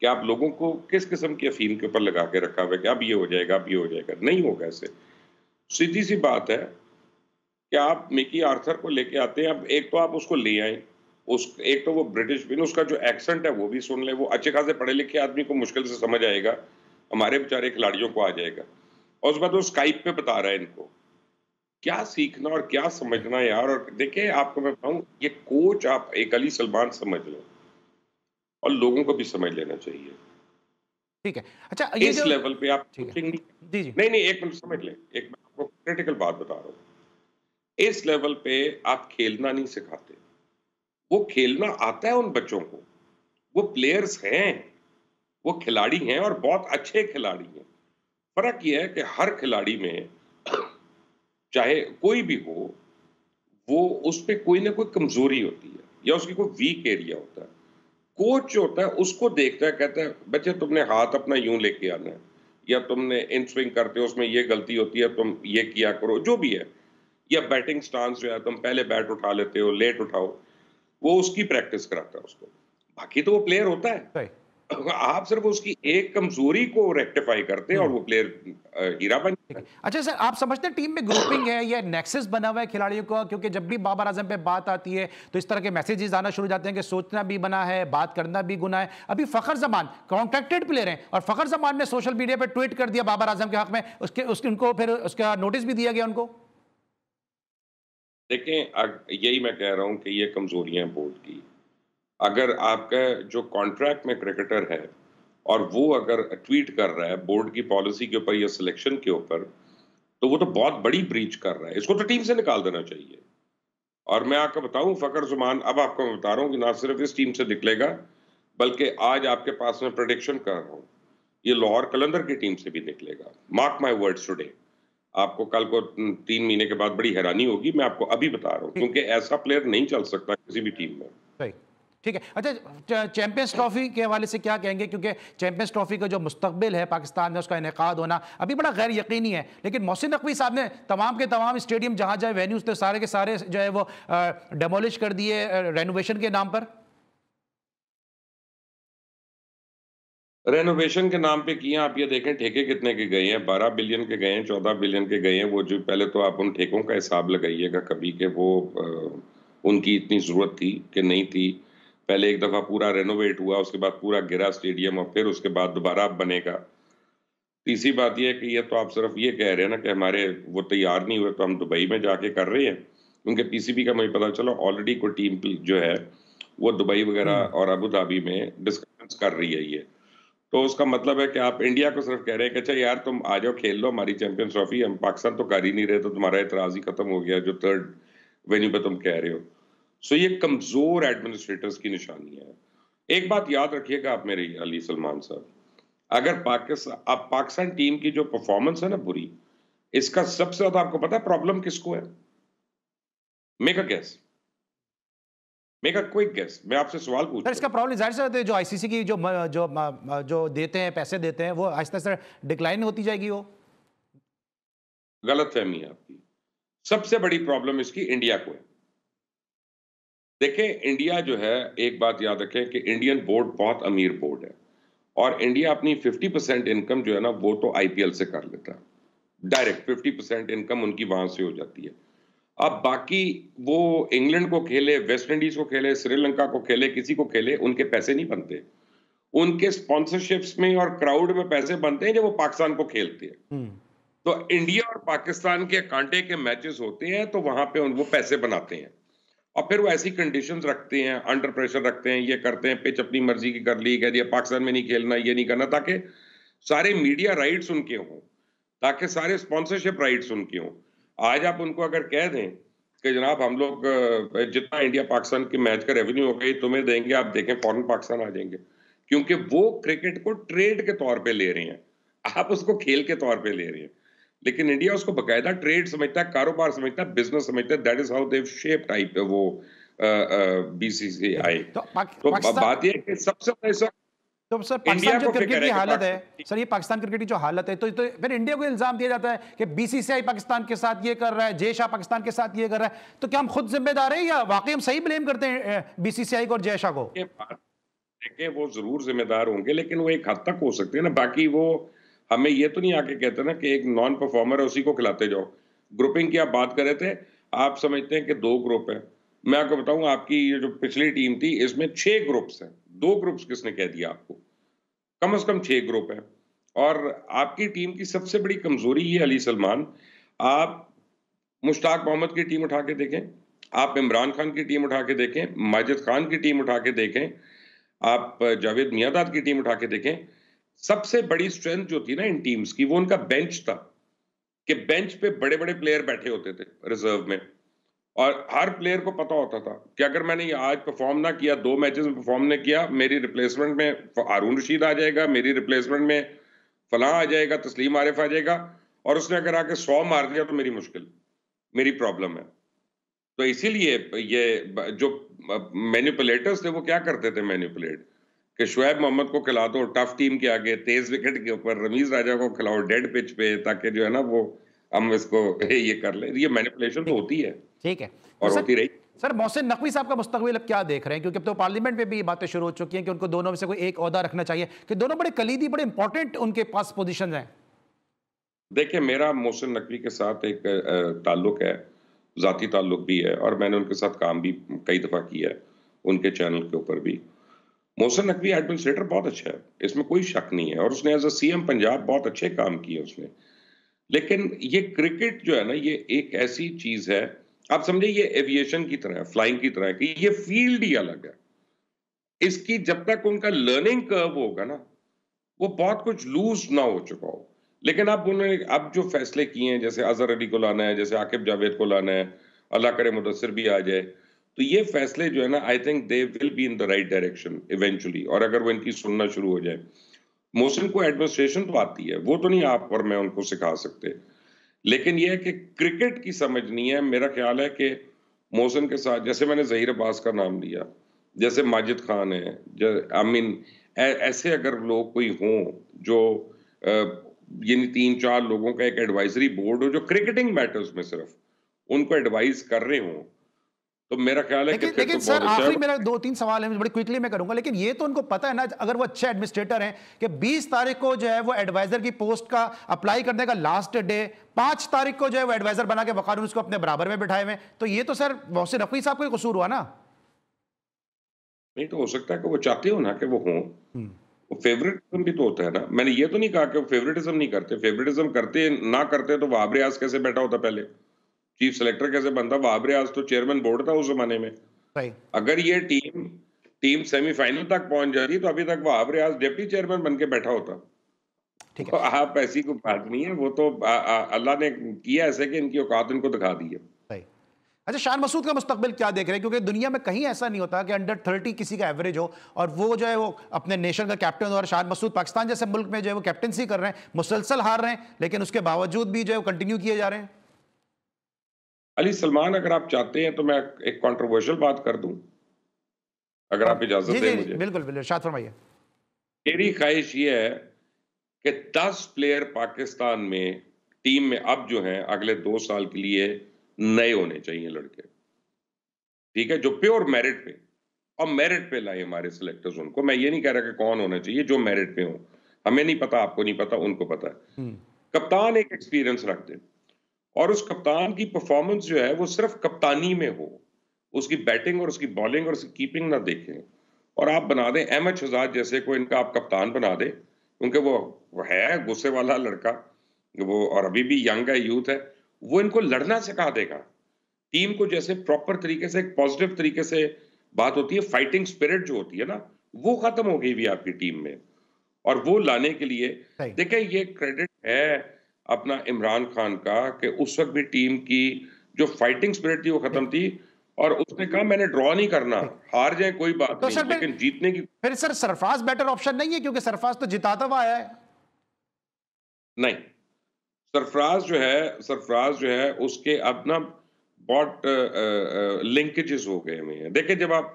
कि आप लोगों को किस किस्म की अफीम के ऊपर लगा के रखा हुआ है कि अब ये हो जाएगा अब ये हो जाएगा नहीं होगा ऐसे सीधी सी बात है कि आप मिकी आर्थर को लेके आते हैं अब एक तो आप उसको ले आए उस एक तो वो ब्रिटिश भी उसका जो एक्सेंट है वो भी सुन ले वो अच्छे खासे पढ़े लिखे आदमी को मुश्किल से समझ आएगा हमारे बेचारे खिलाड़ियों को आ जाएगा और उस बाद वो स्काइप पे बता रहा है इनको क्या सीखना और क्या समझना यार और देखिए आपको मैं बताऊँ ये कोच आप एक अली सलमान समझ लो और लोगों को भी समझ लेना चाहिए ठीक है अच्छा ये इस लेवल पे आप नहीं नहीं नहीं एक मिनट समझ लें एक मैं आपको क्रिटिकल बात बता रहा हूँ इस लेवल पे आप खेलना नहीं सिखाते वो खेलना आता है उन बच्चों को वो प्लेयर्स हैं वो खिलाड़ी हैं और बहुत अच्छे खिलाड़ी हैं फर्क यह है कि हर खिलाड़ी में चाहे कोई भी हो वो उस पर कोई ना कोई कमजोरी होती है या उसकी कोई वीक एरिया होता है कोच जो होता है उसको देखता है कहता है बच्चे तुमने हाथ अपना यूं लेके आना है या तुमने इन स्विंग करते हो उसमें ये गलती होती है तुम ये किया करो जो भी है या बैटिंग स्टांस जो है तुम पहले बैट उठा लेते हो लेट उठाओ वो उसकी प्रैक्टिस कराता है उसको बाकी तो वो प्लेयर होता है आप सिर्फ उसकी एक कमजोरी को रेक्टिफाई करते हैं और वो प्लेयर हम्म। हीरा बन अच्छा सर आप समझते हैं टीम में ग्रुपिंग है या नेक्सेस बना हुआ है खिलाड़ियों का क्योंकि जब भी बाबर आजम पे बात आती है तो इस तरह के मैसेजेस आना शुरू जाते हैं कि सोचना भी बना है बात करना भी गुना है अभी फखर जमान कॉन्ट्रेक्टेड प्लेयर हैं और फखर जमान ने सोशल मीडिया पर ट्वीट कर दिया बाबर आजम के हक में उसके उसके उनको फिर उसका नोटिस भी दिया गया उनको देखें यही मैं कह रहा हूँ कि ये कमजोरियां बोर्ड की अगर आपका जो कॉन्ट्रैक्ट में क्रिकेटर है और वो अगर ट्वीट कर रहा है बोर्ड की पॉलिसी के ऊपर या सिलेक्शन के ऊपर तो वो तो बहुत बड़ी ब्रीच कर रहा है इसको तो टीम से निकाल देना चाहिए और मैं आपको बताऊं फकर जुमान अब आपको मैं बता रहा हूँ कि ना सिर्फ इस टीम से निकलेगा बल्कि आज आपके पास में प्रडिक्शन कर रहा हूँ ये लाहौर कलंदर की टीम से भी निकलेगा मार्क माई वर्ड्स टूडे आपको कल को तीन महीने के बाद बड़ी हैरानी होगी मैं आपको अभी बता रहा हूँ क्योंकि ऐसा प्लेयर नहीं चल सकता किसी भी टीम में ठीक है अच्छा चैंपियंस ट्रॉफी के हवाले से क्या कहेंगे क्योंकि चैंपियंस ट्रॉफी का जो मुस्तबिल है पाकिस्तान में उसका इनका होना अभी बड़ा गैर यकीनी है लेकिन मोहसिन नकवी साहब ने तमाम के तमाम स्टेडियम जहाँ जाए वेन्यूज थे सारे के सारे जो है वो डेमोलिश कर दिए रेनोवेशन के नाम पर रेनोवेशन के नाम पे किया आप ये देखें ठेके कितने के गए हैं बारह बिलियन के गए हैं चौदह बिलियन के गए हैं वो जो पहले तो आप उन ठेकों का हिसाब लगाइएगा कभी के वो आ, उनकी इतनी ज़रूरत थी कि नहीं थी पहले एक दफा पूरा रेनोवेट हुआ उसके बाद पूरा गिरा स्टेडियम और फिर उसके बाद दोबारा बनेगा तीसरी बात यह कि यह तो आप सिर्फ ये कह रहे हैं ना कि हमारे वो तैयार नहीं हुए तो हम दुबई में जाके कर रहे हैं उनके पीसीबी का मुझे पता चला ऑलरेडी कोई टीम जो है वो दुबई वगैरह हम्म। और अबू धाबी में डिस्कशन कर रही है ये तो उसका मतलब है कि आप इंडिया को सिर्फ कह रहे हैं कि अच्छा यार तुम आ जाओ खेल लो हमारी चैंपियंस ट्रॉफी हम पाकिस्तान तो कर ही नहीं रहे तो तुम्हारा एतराज ही खत्म हो गया जो थर्ड वेन्यू पे तुम कह रहे हो सो ये कमजोर एडमिनिस्ट्रेटर्स की निशानी है एक बात याद रखिएगा आप मेरे अली सलमान साहब अगर पाकिस्तान आप पाकिस्तान टीम की जो परफॉर्मेंस है ना बुरी इसका सबसे ज्यादा आपको पता है प्रॉब्लम किसको है make a guess make a quick guess मैं आपसे सवाल पूछ इसका प्रॉब्लम जाहिर सा जो आईसीसी की जो जो जो देते हैं पैसे देते हैं वो आहिस्ता आहिस्ता डिक्लाइन होती जाएगी वो गलत फहमी है आपकी सबसे बड़ी प्रॉब्लम इसकी इंडिया को है देखें इंडिया जो है एक बात याद रखें कि इंडियन बोर्ड बहुत अमीर बोर्ड है और इंडिया अपनी 50 परसेंट इनकम जो है ना वो तो आईपीएल से कर लेता है डायरेक्ट 50 परसेंट इनकम उनकी वहां से हो जाती है अब बाकी वो इंग्लैंड को खेले वेस्ट इंडीज को खेले श्रीलंका को खेले किसी को खेले उनके पैसे नहीं बनते उनके स्पॉन्सरशिप्स में और क्राउड में पैसे बनते हैं जब वो पाकिस्तान को खेलते हैं हम्म। तो इंडिया और पाकिस्तान के कांटे के मैचेस होते हैं तो वहां पे उन वो पैसे बनाते हैं और फिर वो ऐसी कंडीशन रखते हैं अंडर प्रेशर रखते हैं ये करते हैं पिच अपनी मर्जी की कर ली कह दिया पाकिस्तान में नहीं खेलना ये नहीं करना ताकि सारे मीडिया राइट्स उनके हों ताकि सारे स्पॉन्सरशिप राइट्स उनके हों आज आप उनको अगर कह दें कि जनाब हम लोग जितना इंडिया पाकिस्तान के मैच का रेवेन्यू होगा ये तुम्हें देंगे आप देखें फॉरन पाकिस्तान आ जाएंगे क्योंकि वो क्रिकेट को ट्रेड के तौर पर ले रहे हैं आप उसको खेल के तौर पर ले रहे हैं लेकिन इंडिया उसको बकायदा ट्रेड समझता है कारोबार समझता है बिजनेस समझता है दैट इज हाउ देव शेप टाइप है वो बीसीसीआई तो, पाक, तो बात यह कि सबसे सब तो सर पाकिस्तान जो क्रिकेट की हालत है सर ये पाकिस्तान क्रिकेट की जो हालत है तो, तो फिर इंडिया को इल्जाम दिया जाता है कि बीसीसीआई पाकिस्तान के साथ ये कर रहा है जे शाह पाकिस्तान के साथ ये कर रहा है तो क्या हम खुद जिम्मेदार हैं या वाकई हम सही ब्लेम करते हैं बीसीसीआई को और जय शाह को देखिए वो जरूर जिम्मेदार होंगे लेकिन वो एक हद तक हो सकते हैं ना बाकी वो हमें ये तो नहीं आके कहते ना कि एक नॉन परफॉर्मर है उसी को खिलाते जाओ ग्रुपिंग की आप बात कर रहे थे आप समझते हैं कि दो ग्रुप है मैं आपको बताऊं आपकी ये जो पिछली टीम थी इसमें छह ग्रुप्स हैं दो ग्रुप्स किसने कह दिया आपको कम से कम छह ग्रुप हैं और आपकी टीम की सबसे बड़ी कमजोरी ये अली सलमान आप मुश्ताक मोहम्मद की टीम उठा के देखें आप इमरान खान की टीम उठा के देखें माजिद खान की टीम उठा के देखें आप जावेद मियादाद की टीम उठा के देखें सबसे बड़ी स्ट्रेंथ जो थी ना इन टीम्स की वो उनका बेंच था कि बेंच पे बड़े बड़े प्लेयर बैठे होते थे रिजर्व में और हर प्लेयर को पता होता था कि अगर मैंने आज परफॉर्म ना किया दो मैचेस में परफॉर्म नहीं किया मेरी रिप्लेसमेंट में अरुण रशीद आ जाएगा मेरी रिप्लेसमेंट में फलां आ जाएगा तस्लीम आरिफ आ जाएगा और उसने अगर आके सौ मार दिया तो मेरी मुश्किल मेरी प्रॉब्लम है तो इसीलिए ये जो मैन्यूपुलेटर्स थे वो क्या करते थे मैन्यूपुलेट कि शुएब मोहम्मद को खिला दो टफ टीम के आगे तेज विकेट के ऊपर रमीज राजा को खिलाओ डेड पिच पे ताकि जो है ना वो हम इसको ये कर ले ये मैनिपुलेशन तो होती है ठीक है और तो होती रही सर मोहसिन नकवी साहब का मुस्तबिल अब क्या देख रहे हैं क्योंकि अब तो पार्लियामेंट में भी बातें शुरू हो चुकी हैं कि उनको दोनों में से कोई एक अहदा रखना चाहिए कि दोनों बड़े कलीदी बड़े इंपॉर्टेंट उनके पास पोजिशन है देखिए मेरा मोहसिन नकवी के साथ एक ताल्लुक है ज़ाती ताल्लुक भी है और मैंने उनके साथ काम भी कई दफ़ा किया है उनके चैनल के ऊपर भी मोहसन नकवी एडमिनिस्ट्रेटर बहुत अच्छा है इसमें कोई शक नहीं है और उसने एज अ सीएम पंजाब बहुत अच्छे काम किए उसने लेकिन ये क्रिकेट जो है ना ये एक ऐसी चीज है आप समझे ये एविएशन की तरह है फ्लाइंग की तरह है कि ये फील्ड ही अलग है इसकी जब तक उनका लर्निंग कर्व होगा ना वो बहुत कुछ लूज ना हो चुका हो लेकिन अब उन्होंने अब जो फैसले किए हैं जैसे अजहर अली को लाना है जैसे आकिब जावेद को लाना है अल्लाह करे मुदसर भी आ जाए तो ये फैसले जो है ना I think they will be in the right direction eventually और अगर वो इनकी सुनना शुरू हो जाए मोशन को एडमिनिस्ट्रेशन तो आती है वो तो नहीं आप और मैं उनको सिखा सकते लेकिन यह है कि क्रिकेट की समझ नहीं है मेरा ख्याल है कि मोशन के साथ जैसे मैंने जहीर अब्बास का नाम लिया जैसे माजिद खान है आई मीन ऐसे अगर लोग कोई हों जो यानी तीन चार लोगों का एक एडवाइजरी बोर्ड हो जो क्रिकेटिंग मैटर्स में सिर्फ उनको एडवाइस कर रहे हों तो मेरा ख्याल है लेकिन, कि लेकिन तो सर अच्छा आखिरी मेरा दो तीन सवाल है बड़ी क्विकली मैं करूंगा लेकिन ये तो उनको पता है ना अगर वो अच्छे एडमिनिस्ट्रेटर हैं कि 20 तारीख को जो है वो एडवाइजर की पोस्ट का अप्लाई करने का लास्ट डे पांच तारीख को जो है वो एडवाइजर बना के वकार उसको अपने बराबर में बैठाए हुए तो ये तो सर मोहसिन रफी साहब का कसूर हुआ ना नहीं तो हो सकता है कि वो चाहते हो ना कि वो हों हम्म। वो फेवरेटिज्म भी तो होता है ना मैंने ये तो नहीं कहा कि वो फेवरेटिज्म नहीं करते फेवरेटिज्म करते ना करते तो वाबरियाज कैसे बैठा होता पहले चीफ सेलेक्टर कैसे बनता वाबरे आज तो चेयरमैन बोर्ड था उस जमाने में अगर ये टीम टीम सेमीफाइनल तक पहुंच जाती तो अभी तक वाबरे आज डेप्टी चेयरमैन बन के बैठा होता ठीक है तो आप ऐसी कोई बात नहीं है वो तो अल्लाह ने किया ऐसे कि इनकी औकात इनको दिखा दी है अच्छा शान मसूद का मुस्तबिल क्या देख रहे हैं क्योंकि दुनिया में कहीं ऐसा नहीं होता कि अंडर थर्टी किसी का एवरेज हो और वो जो है वो अपने नेशन का कैप्टन और शान मसूद पाकिस्तान जैसे मुल्क में जो है वो कैप्टनसी कर रहे हैं मुसलसल हार रहे हैं लेकिन उसके बावजूद भी जो है वो कंटिन्यू किए जा रहे हैं अली सलमान अगर आप चाहते हैं तो मैं एक कॉन्ट्रोवर्शियल बात कर दूं अगर आप इजाजत दें मुझे बिल्कुल बिल्कुल फरमाइए मेरी ख्वाहिश यह है कि 10 प्लेयर पाकिस्तान में टीम में अब जो हैं अगले दो साल के लिए नए होने चाहिए लड़के ठीक है जो प्योर मेरिट पे और मेरिट पे लाए हमारे सिलेक्टर्स उनको मैं ये नहीं कह रहा कि कौन होना चाहिए जो मेरिट पे हो हमें नहीं पता आपको नहीं पता उनको पता है हम्म। कप्तान एक एक्सपीरियंस रख दें और उस कप्तान की परफॉर्मेंस जो है वो सिर्फ कप्तानी में हो उसकी बैटिंग और उसकी बॉलिंग और उसकी कीपिंग ना देखें और आप बना दें एम एच हजार जैसे को इनका आप कप्तान बना दें क्योंकि वो, है गुस्से वाला लड़का वो और अभी भी यंग है यूथ है वो इनको लड़ना सिखा देगा टीम को जैसे प्रॉपर तरीके से एक पॉजिटिव तरीके से बात होती है फाइटिंग स्पिरिट जो होती है ना वो खत्म हो गई भी आपकी टीम में और वो लाने के लिए देखें ये क्रेडिट है अपना इमरान खान का कि उस वक्त भी टीम की जो फाइटिंग स्पिरिट थी वो खत्म थी और उसने कहा मैंने ड्रॉ नहीं करना हार जाए कोई बात तो नहीं लेकिन जीतने की फिर सर सरफाज बेटर ऑप्शन नहीं है क्योंकि सरफराज तो जिताता हुआ है नहीं सरफराज जो है सरफराज जो है उसके अब ना बहुत लिंकेजेस हो गए हुए हैं देखिए जब आप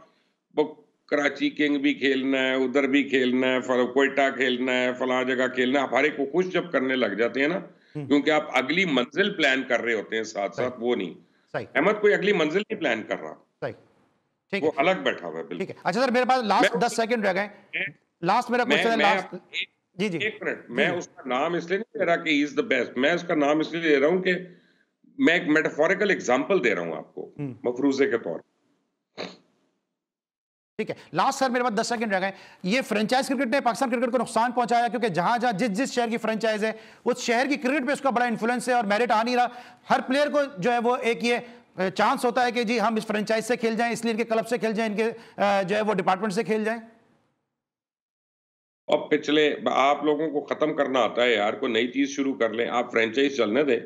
वो कराची किंग भी खेलना है उधर भी खेलना है कोयटा खेलना है फला जगह खेलना है आप हर एक को कुछ जब करने लग जाते हैं ना हम्म। क्योंकि आप अगली मंजिल प्लान कर रहे होते हैं साथ साथ वो नहीं अहमद कोई अगली मंजिल नहीं प्लान कर रहा ठीक वो अलग बैठा हुआ है ठीक है अच्छा सर मेरे पास लास्ट दस सेकंड रह गए लास्ट मेरा क्वेश्चन है लास्ट जी जी एक मिनट मैं उसका नाम इसलिए नहीं ले रहा कि इज द बेस्ट मैं उसका नाम इसलिए ले रहा हूँ कि मैं एक मेटाफोरिकल एग्जांपल दे रहा हूँ आपको हम्म। मफरूजे के तौर पर ठीक है लास्ट सर मेरे पास दस सेकंड रह गए ये फ्रेंचाइज क्रिकेट ने पाकिस्तान क्रिकेट को नुकसान पहुंचाया क्योंकि जहां जहां जिस जिस शहर की फ्रेंचाइज है उस शहर की क्रिकेट पर उसका बड़ा इन्फ्लुएंस है और मेरिट आ नहीं रहा हर प्लेयर को जो है वो एक ये चांस होता है कि जी हम इस फ्रेंचाइज से खेल जाए इसलिए इनके क्लब से खेल जाए इनके जो है वो डिपार्टमेंट से खेल जाए अब पिछले आप लोगों को ख़त्म करना आता है यार कोई नई चीज़ शुरू कर लें आप फ्रेंचाइज चलने दें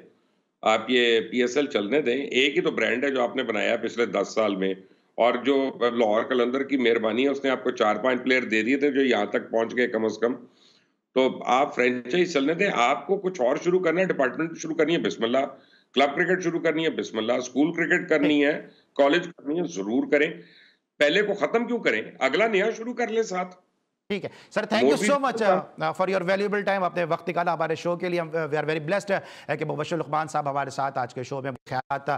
आप ये पीएसएल चलने दें एक ही तो ब्रांड है जो आपने बनाया पिछले दस साल में और जो लाहौर कलंदर की मेहरबानी है उसने आपको चार पांच प्लेयर दे दिए थे जो यहाँ तक पहुंच गए कम अज कम तो आप फ्रेंचाइज चलने थे आपको कुछ और शुरू करना है डिपार्टमेंट शुरू करनी है बिस्मिल्ला क्लब क्रिकेट शुरू करनी है बिस्मिल्ला स्कूल क्रिकेट करनी है कॉलेज करनी है जरूर करें पहले को खत्म क्यों करें अगला नया शुरू कर ले साथ ठीक है sir thank you so much for your valuable time आपने वक्त निकाला हमारे शो के लिए वी आर वेरी ब्लेस्ड है कि लुकमान साहब हमारे साथ आज के शो में ख्यात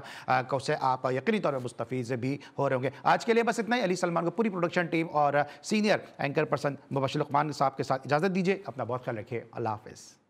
uh, से आप यकीनी तौर पर मुस्तफ़ भी हो रहे होंगे आज के लिए बस इतना ही अली सलमान को पूरी प्रोडक्शन टीम और सीनियर एंकर पर्सन लुकमान साहब के साथ इजाज़त दीजिए अपना बहुत ख्याल रखिए अल्लाह हाफिज़